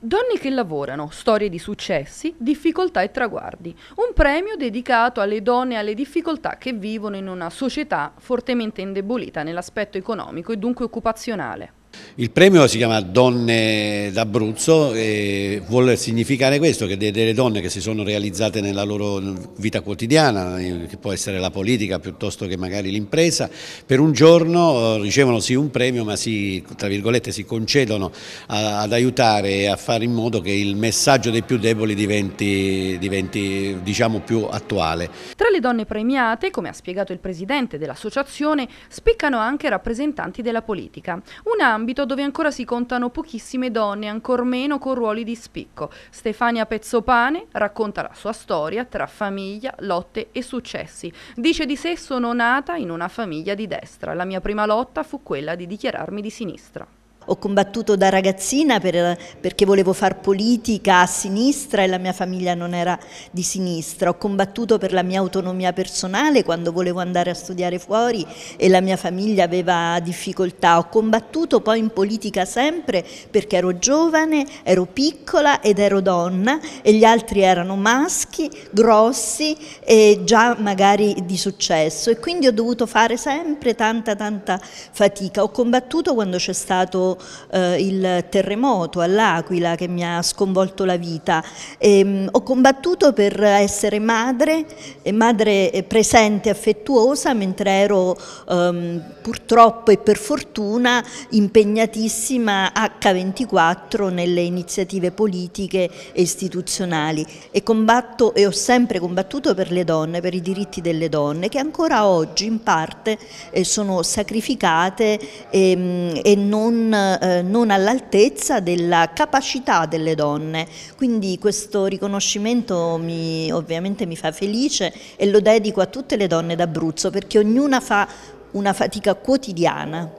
Donne che lavorano, storie di successi, difficoltà e traguardi. Un premio dedicato alle donne e alle difficoltà che vivono in una società fortemente indebolita nell'aspetto economico e dunque occupazionale. Il premio si chiama Donne d'Abruzzo e vuole significare questo, che delle donne che si sono realizzate nella loro vita quotidiana, eh, che può essere la politica piuttosto che magari l'impresa, per un giorno eh, ricevono sì un premio ma si, tra virgolette, si concedono a, ad aiutare e a fare in modo che il messaggio dei più deboli diventi, diventi diciamo, più attuale. Tra le donne premiate, come ha spiegato il presidente dell'associazione, spiccano anche rappresentanti della politica. Un ambito ambito dove ancora si contano pochissime donne, ancor meno con ruoli di spicco. Stefania Pezzopane racconta la sua storia tra famiglia, lotte e successi. Dice di sé sono nata in una famiglia di destra. La mia prima lotta fu quella di dichiararmi di sinistra ho combattuto da ragazzina per, perché volevo far politica a sinistra e la mia famiglia non era di sinistra, ho combattuto per la mia autonomia personale quando volevo andare a studiare fuori e la mia famiglia aveva difficoltà, ho combattuto poi in politica sempre perché ero giovane, ero piccola ed ero donna e gli altri erano maschi, grossi e già magari di successo e quindi ho dovuto fare sempre tanta tanta fatica. Ho combattuto quando c'è stato eh, il terremoto all'Aquila che mi ha sconvolto la vita. E, ehm, ho combattuto per essere madre, e madre eh, presente, affettuosa, mentre ero ehm, purtroppo e per fortuna impegnatissima H24 nelle iniziative politiche e istituzionali e combatto e ho sempre combattuto per le donne, per i diritti delle donne che ancora oggi in parte eh, sono sacrificate e, ehm, e non eh, non all'altezza della capacità delle donne. Quindi questo riconoscimento mi, ovviamente mi fa felice e lo dedico a tutte le donne d'Abruzzo perché ognuna fa una fatica quotidiana